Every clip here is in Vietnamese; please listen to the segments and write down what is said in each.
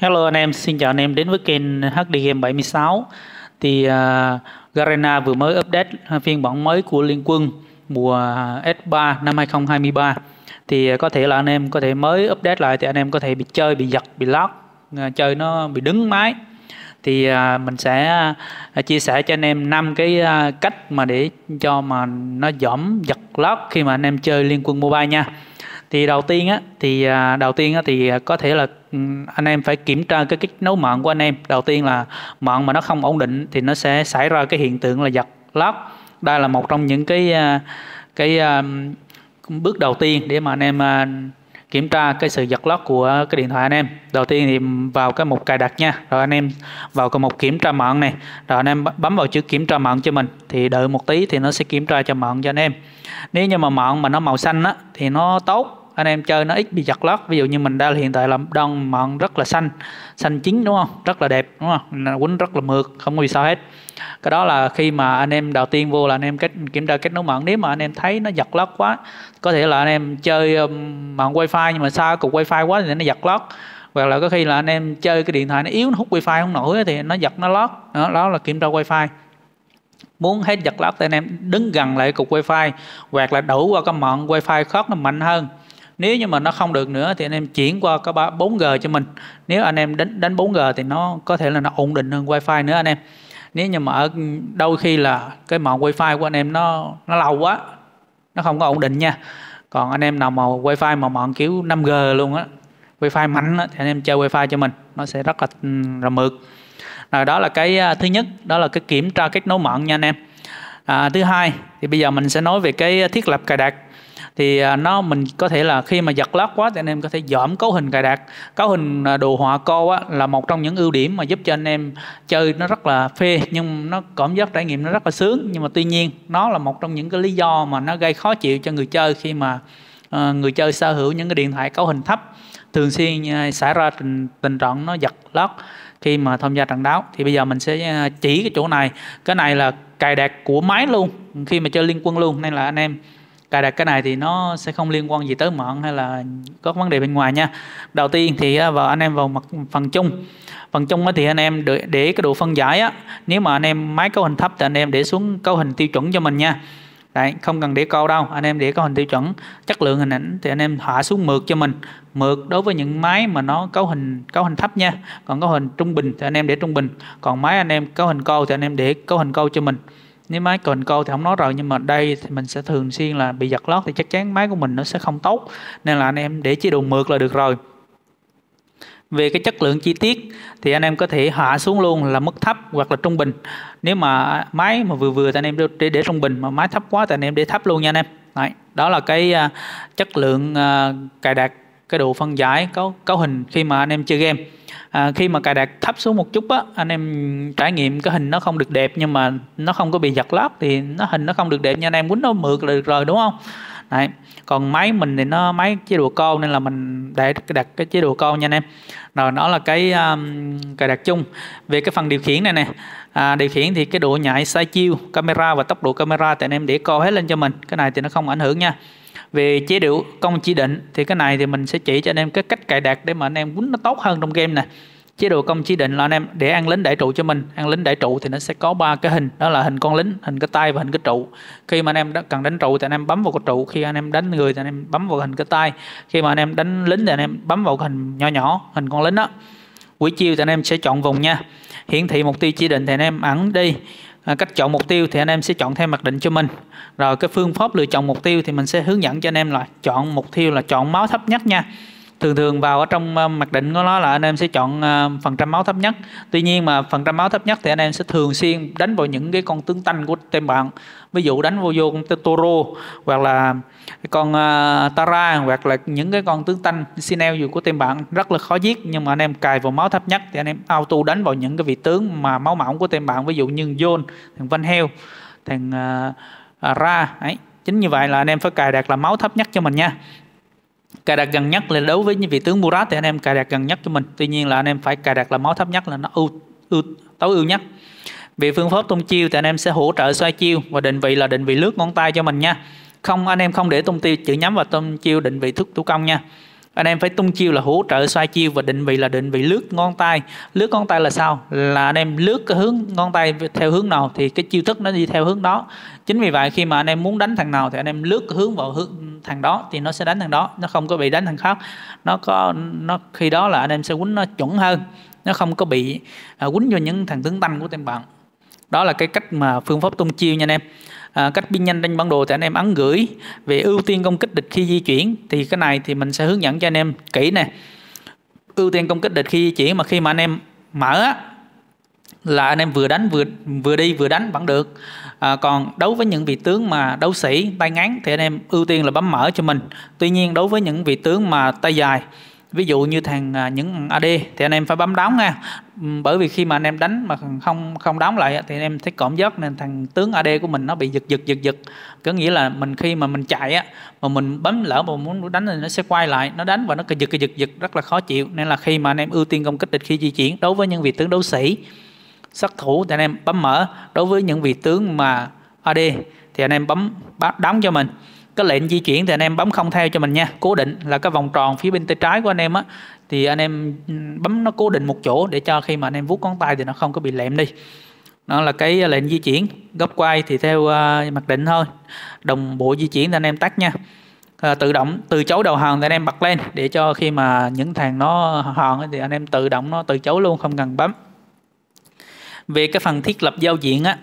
Hello anh em, xin chào anh em đến với kênh HD Game 76 Thì uh, Garena vừa mới update phiên bản mới của Liên Quân mùa S3 năm 2023 Thì uh, có thể là anh em có thể mới update lại thì anh em có thể bị chơi, bị giật, bị lót, uh, à, Chơi nó bị đứng máy Thì uh, mình sẽ uh, chia sẻ cho anh em 5 cái uh, cách mà để cho mà nó giảm giật lót khi mà anh em chơi Liên Quân Mobile nha thì đầu tiên á thì đầu tiên á thì có thể là Ừ, anh em phải kiểm tra cái kích nấu mạng của anh em đầu tiên là mạng mà nó không ổn định thì nó sẽ xảy ra cái hiện tượng là giật lót đây là một trong những cái à, cái à, bước đầu tiên để mà anh em à, kiểm tra cái sự giật lót của cái điện thoại anh em đầu tiên thì vào cái mục cài đặt nha rồi anh em vào cái mục kiểm tra mạng này rồi anh em bấm vào chữ kiểm tra mạng cho mình thì đợi một tí thì nó sẽ kiểm tra cho mạng cho anh em nếu như mà mạng mà nó màu xanh á thì nó tốt anh em chơi nó ít bị giật lót ví dụ như mình đang hiện tại là đang mận rất là xanh xanh chín đúng không rất là đẹp đúng không quấn rất là mượt không có bị sao hết cái đó là khi mà anh em đầu tiên vô là anh em kết, kiểm tra kết nối mạng nếu mà anh em thấy nó giật lót quá có thể là anh em chơi um, mạng wifi nhưng mà xa cục wifi quá thì nó giật lót hoặc là có khi là anh em chơi cái điện thoại nó yếu nó hút wifi không nổi thì nó giật nó lót đó, đó là kiểm tra wifi muốn hết giật lót thì anh em đứng gần lại cục wifi hoặc là đủ qua cái mạng wifi khớp nó mạnh hơn nếu như mà nó không được nữa thì anh em chuyển qua cái 4G cho mình nếu anh em đánh đánh 4G thì nó có thể là nó ổn định hơn wifi nữa anh em nếu như mà ở đôi khi là cái mạng wifi của anh em nó nó lâu quá nó không có ổn định nha còn anh em nào mà wifi mà mạng kiểu 5G luôn á wifi mạnh á, thì anh em chơi wifi cho mình nó sẽ rất là là ừ, mượt rồi đó là cái à, thứ nhất đó là cái kiểm tra kết nối mạng nha anh em à, thứ hai thì bây giờ mình sẽ nói về cái thiết lập cài đặt thì à, nó mình có thể là khi mà giật lót quá thì anh em có thể dõm cấu hình cài đặt cấu hình à, đồ họa co á, là một trong những ưu điểm mà giúp cho anh em chơi nó rất là phê nhưng nó cảm giác trải nghiệm nó rất là sướng nhưng mà tuy nhiên nó là một trong những cái lý do mà nó gây khó chịu cho người chơi khi mà uh, người chơi sở hữu những cái điện thoại cấu hình thấp thường xuyên xảy ra tình, tình trạng nó giật lót khi mà tham gia trận đấu thì bây giờ mình sẽ chỉ cái chỗ này cái này là cài đặt của máy luôn khi mà chơi liên quân luôn nên là anh em cài đặt cái này thì nó sẽ không liên quan gì tới mận hay là có vấn đề bên ngoài nha đầu tiên thì à, vào anh em vào mặt phần chung phần chung thì anh em để, để cái độ phân giải á nếu mà anh em máy cấu hình thấp thì anh em để xuống cấu hình tiêu chuẩn cho mình nha Đấy, không cần để câu đâu, anh em để cấu hình tiêu chuẩn, chất lượng hình ảnh thì anh em hạ xuống mượt cho mình. Mượt đối với những máy mà nó cấu hình cấu hình thấp nha. Còn cấu hình trung bình thì anh em để trung bình, còn máy anh em cấu hình câu thì anh em để cấu hình câu cho mình nếu máy cần câu thì không nói rồi nhưng mà đây thì mình sẽ thường xuyên là bị giật lót thì chắc chắn máy của mình nó sẽ không tốt nên là anh em để chế độ mượt là được rồi về cái chất lượng chi tiết thì anh em có thể hạ xuống luôn là mức thấp hoặc là trung bình nếu mà máy mà vừa vừa thì anh em để, để trung bình mà máy thấp quá thì anh em để thấp luôn nha anh em Đấy, đó là cái uh, chất lượng uh, cài đặt cái độ phân giải cấu cấu hình khi mà anh em chơi game à, khi mà cài đặt thấp xuống một chút á anh em trải nghiệm cái hình nó không được đẹp nhưng mà nó không có bị giật lót thì nó hình nó không được đẹp nhưng anh em quýnh nó mượt là được rồi đúng không Đấy. còn máy mình thì nó máy chế độ câu nên là mình để đặt cái chế độ câu nha anh em rồi đó là cái um, cài đặt chung về cái phần điều khiển này nè à, điều khiển thì cái độ nhạy sai chiêu camera và tốc độ camera thì anh em để câu hết lên cho mình cái này thì nó không ảnh hưởng nha về chế độ công chỉ định thì cái này thì mình sẽ chỉ cho anh em cái cách cài đặt để mà anh em quýnh nó tốt hơn trong game này chế độ công chỉ định là anh em để ăn lính đại trụ cho mình ăn lính đại trụ thì nó sẽ có ba cái hình đó là hình con lính hình cái tay và hình cái trụ khi mà anh em cần đánh trụ thì anh em bấm vào cái trụ khi anh em đánh người thì anh em bấm vào hình cái tay khi mà anh em đánh lính thì anh em bấm vào hình nhỏ nhỏ hình con lính đó buổi chiêu thì anh em sẽ chọn vùng nha hiển thị mục tiêu chỉ định thì anh em ẩn đi À, cách chọn mục tiêu thì anh em sẽ chọn theo mặc định cho mình rồi cái phương pháp lựa chọn mục tiêu thì mình sẽ hướng dẫn cho anh em là chọn mục tiêu là chọn máu thấp nhất nha thường thường vào ở trong ờ, mặc định của nó là anh em sẽ chọn ờ, phần trăm máu thấp nhất tuy nhiên mà phần trăm máu thấp nhất thì anh em sẽ thường xuyên đánh vào những cái con tướng tanh của tên bạn ví dụ đánh vô vô con Toro hoặc là con ờ, Tara hoặc là những cái con tướng tanh Sinel dù của tên bạn rất là khó giết nhưng mà anh em cài vào máu thấp nhất thì anh em auto đánh vào những cái vị tướng mà máu mỏng của tên bạn ví dụ như John thằng Van Heo thằng Ra ấy chính như vậy là anh em phải cài đặt là máu thấp nhất cho mình nha cài đặt gần nhất là đối với những vị tướng Murat thì anh em cài đặt gần nhất cho mình tuy nhiên là anh em phải cài đặt là máu thấp nhất là nó ưu, ưu tối ưu nhất về phương pháp tung chiêu thì anh em sẽ hỗ trợ xoay chiêu và định vị là định vị lướt ngón tay cho mình nha không anh em không để tung tiêu chữ nhắm và tung chiêu định vị thức thủ công nha anh em phải tung chiêu là hỗ trợ xoay chiêu và định vị là định vị lướt ngón tay lướt ngón tay là sao là anh em lướt cái hướng ngón tay theo hướng nào thì cái chiêu thức nó đi theo hướng đó chính vì vậy khi mà anh em muốn đánh thằng nào thì anh em lướt hướng vào hướng thằng đó thì nó sẽ đánh thằng đó nó không có bị đánh thằng khác nó có nó khi đó là anh em sẽ quấn nó chuẩn hơn nó không có bị à, quýnh vô những thằng tướng tanh của tên bạn đó là cái cách mà phương pháp tung chiêu nha anh em à, cách pin nhanh trên bản đồ thì anh em ấn gửi về ưu tiên công kích địch khi di chuyển thì cái này thì mình sẽ hướng dẫn cho anh em kỹ nè ưu tiên công kích địch khi di chuyển mà khi mà anh em mở á, là anh em vừa đánh vừa vừa đi vừa đánh vẫn được à, còn đối với những vị tướng mà đấu sĩ tay ngắn thì anh em ưu tiên là bấm mở cho mình tuy nhiên đối với những vị tướng mà tay dài ví dụ như thằng à, những AD thì anh em phải bấm đóng nha bởi vì khi mà anh em đánh mà không không đóng lại thì anh em thấy cộm dớt nên thằng tướng AD của mình nó bị giật giật giật giật có nghĩa là mình khi mà mình chạy á mà mình bấm lỡ mà muốn đánh thì nó sẽ quay lại nó đánh và nó giật giật giật rất là khó chịu nên là khi mà anh em ưu tiên công kích địch khi di chuyển đối với những vị tướng đấu sĩ sát thủ thì anh em bấm mở đối với những vị tướng mà AD thì anh em bấm đóng cho mình cái lệnh di chuyển thì anh em bấm không theo cho mình nha cố định là cái vòng tròn phía bên tay trái của anh em á thì anh em ừ, bấm nó cố định một chỗ để cho khi mà anh em vuốt ngón tay thì nó không có bị lẹm đi đó là cái à, lệnh di chuyển góc quay thì theo uh, mặc định thôi đồng bộ di chuyển thì anh em tắt nha uh, tự động từ chấu đầu hòn thì anh em bật lên để cho khi mà những thằng nó hòn thì anh em tự động nó từ chấu luôn không cần bấm về cái phần thiết lập giao diện á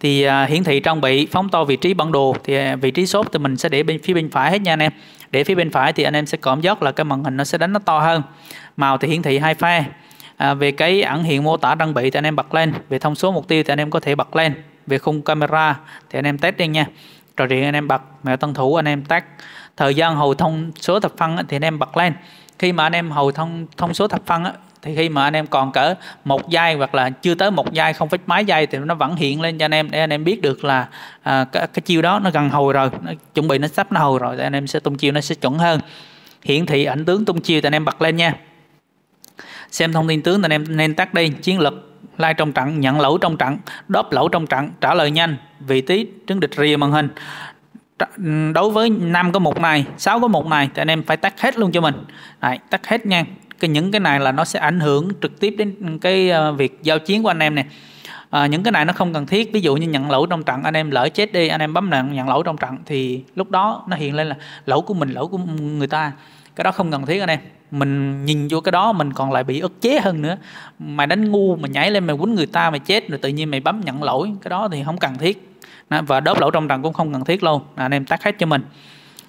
thì à, hiển thị trang bị phóng to vị trí bản đồ thì à, vị trí shop thì mình sẽ để bên phía bên phải hết nha anh em để phía bên phải thì anh em sẽ cõm dót là cái màn hình nó sẽ đánh nó to hơn màu thì hiển thị hai pha à, về cái ẩn hiện mô tả trang bị thì anh em bật lên về thông số mục tiêu thì anh em có thể bật lên về khung camera thì anh em test đi nha trò chuyện anh em bật mẹo tân thủ anh em tắt thời gian hầu thông số thập phân thì anh em bật lên khi mà anh em hầu thông thông số thập phân thì khi mà anh em còn cỡ một giây hoặc là chưa tới một giây không phải mấy giây thì nó vẫn hiện lên cho anh em để anh em biết được là à, cái, cái chiêu đó nó gần hồi rồi nó chuẩn bị nó sắp nó hồi rồi thì anh em sẽ tung chiêu nó sẽ chuẩn hơn hiển thị ảnh tướng tung chiêu thì anh em bật lên nha xem thông tin tướng thì anh em nên tắt đi chiến lực lai trong trận nhận lỗi trong trận đốp lỗi trong trận trả lời nhanh vị trí trứng địch rìa màn hình đối với năm có một này sáu có một này thì anh em phải tắt hết luôn cho mình Đấy, tắt hết nha cái những cái này là nó sẽ ảnh hưởng trực tiếp đến cái ờ, việc giao chiến của anh em này à, ờ, những cái này nó không cần thiết ví dụ như nhận lỗi trong trận anh em lỡ chết đi anh em bấm nặng nhận lỗi trong trận thì lúc đó nó hiện lên là lỗi của mình lỗi của người ta cái đó không cần thiết anh em mình nhìn vô cái đó mình còn lại bị ức chế hơn nữa mày đánh ngu mà nhảy lên mày quýnh người ta mày chết rồi tự nhiên mày bấm nhận lỗi cái đó thì không cần thiết và đớp lỗi trong trận cũng không cần thiết luôn anh em tắt hết cho mình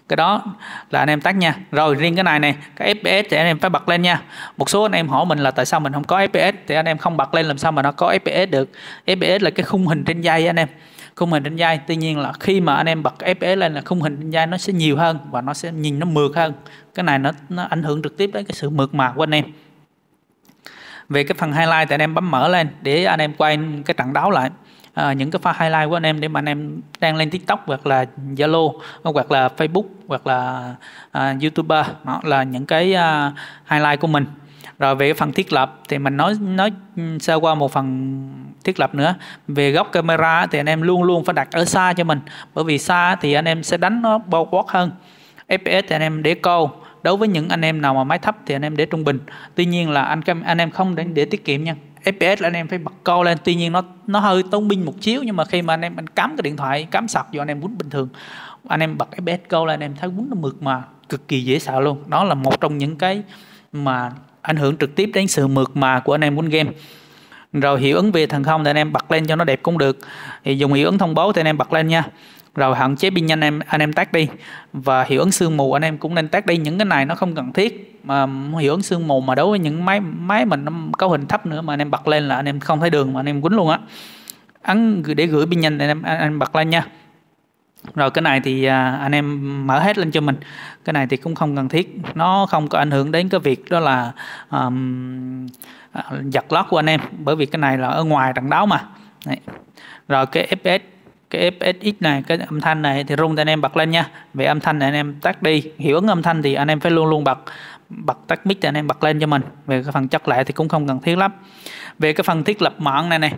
cái đó là anh em tắt nha rồi riêng cái này này cái fps thì anh em phải bật lên nha một số anh em hỏi mình là tại sao mình không có fps thì anh em không bật lên làm sao mà nó có fps được fps là cái khung hình trên dây anh em khung hình trên dây tuy nhiên là khi mà anh em bật fps lên là khung hình trên dây nó sẽ nhiều hơn và nó sẽ nhìn nó mượt hơn cái này nó, nó ảnh hưởng trực tiếp đến cái sự mượt mà của anh em về cái phần highlight thì anh em bấm mở lên để anh em quay cái trận đấu lại à, những cái pha highlight của anh em để mà anh em đang lên tiktok hoặc là zalo hoặc là facebook hoặc là à, youtuber đó là những cái à, highlight của mình rồi về phần thiết lập thì mình nói nói ừ, sơ qua một phần thiết lập nữa về góc camera thì anh em luôn luôn phải đặt ở xa cho mình bởi vì xa thì anh em sẽ đánh nó bao quát hơn fps thì anh em để câu đối với những anh em nào mà máy thấp thì anh em để trung bình tuy nhiên là anh anh em không để, để tiết kiệm nha fps là anh em phải bật câu lên tuy nhiên nó nó hơi tốn pin một chiếu nhưng mà khi mà anh em anh cắm cái điện thoại cắm sạc vô anh em quýnh bình thường anh em bật fps câu lên anh em thấy quýnh nó mượt mà cực kỳ dễ sợ luôn đó là một trong những cái mà ảnh hưởng trực tiếp đến sự mượt mà của anh em quýnh game rồi hiệu ứng về thần không thì anh em bật lên cho nó đẹp cũng được thì dùng hiệu ứng thông báo thì anh em bật lên nha rồi hạn chế pin nhanh em anh em tắt đi và hiệu ứng sương mù anh em cũng nên tắt đi những cái này nó không cần thiết mà hiệu ứng sương mù mà đối với những máy máy mình nó cấu hình thấp nữa mà anh em bật lên là anh em không thấy đường mà anh em quýnh luôn á ấn để gửi pin nhanh anh em anh, anh bật lên nha rồi cái này thì à, anh em mở hết lên cho mình cái này thì cũng không cần thiết nó không có ảnh hưởng đến cái việc đó là um, giật lót của anh em bởi vì cái này là ở ngoài trận đấu mà Đấy. rồi cái fps cái FSX này cái âm thanh này thì rung thì anh em bật lên nha về âm thanh này anh em tắt đi hiệu ứng âm thanh thì anh em phải luôn luôn bật bật tắt mic thì anh em bật lên cho mình về cái phần chất lại thì cũng không cần thiết lắm về cái phần thiết lập mạng này này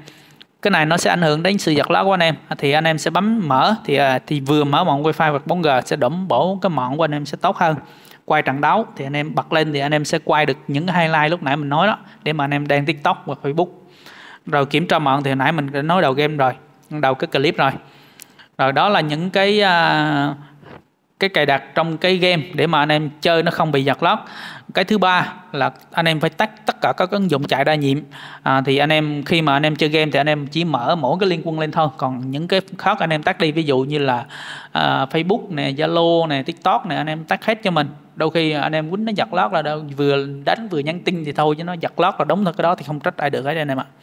cái này nó sẽ ảnh hưởng đến sự giật lá của anh em thì anh em sẽ bấm mở thì à, thì vừa mở mạng wifi hoặc 4G sẽ đổng bổ cái mạng của anh em sẽ tốt hơn quay trận đấu thì anh em bật lên thì anh em sẽ quay được những cái highlight lúc nãy mình nói đó để mà anh em đang tiktok hoặc facebook rồi kiểm tra mạng thì nãy mình đã nói đầu game rồi đầu cái clip rồi rồi đó là những cái à, cái cài đặt trong cái game để mà anh em chơi nó không bị giật lót cái thứ ba là anh em phải tắt tất cả các ứng dụng chạy đa nhiệm à, thì anh em khi mà anh em chơi game thì anh em chỉ mở mỗi cái liên quân lên thôi còn những cái khác anh em tắt đi ví dụ như là à, Facebook nè Zalo nè TikTok nè anh em tắt hết cho mình đôi khi anh em quýnh nó giật lót là đâu vừa đánh vừa nhắn tin thì thôi chứ nó giật lót là đúng thôi cái đó thì không trách ai được hết anh em ạ à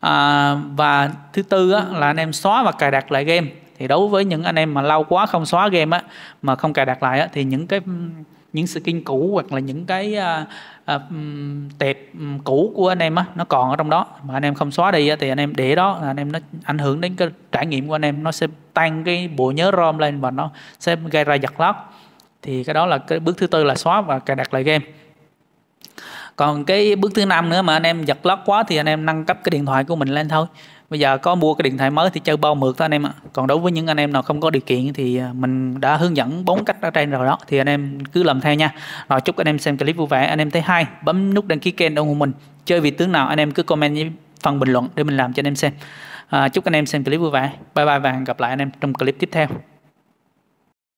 à, và thứ tư á, là anh em xóa và cài đặt lại game thì đối với những anh em mà lâu quá không xóa game á mà không cài đặt lại á, thì những cái những skin cũ hoặc là những cái à, à, tệp cũ của anh em á nó còn ở trong đó mà anh em không xóa đi á, thì anh em để đó anh em nó ảnh hưởng đến cái trải nghiệm của anh em nó sẽ tăng cái bộ nhớ rom lên và nó sẽ gây ra giật lót thì cái đó là cái bước thứ tư là xóa và cài đặt lại game còn cái bước thứ năm nữa mà anh em giật lót quá thì anh em nâng cấp cái điện thoại của mình lên thôi bây giờ có mua cái điện thoại mới thì chơi bao mượt thôi anh em ạ còn đối với những anh em nào không có điều kiện thì mình đã hướng dẫn bốn cách ở trên rồi đó thì anh em cứ làm theo nha rồi chúc anh em xem clip vui vẻ anh em thấy hay bấm nút đăng ký kênh ủng hộ mình chơi vị tướng nào anh em cứ comment với phần bình luận để mình làm cho anh em xem à, chúc anh em xem clip vui vẻ bye bye và hẹn gặp lại anh em trong clip tiếp theo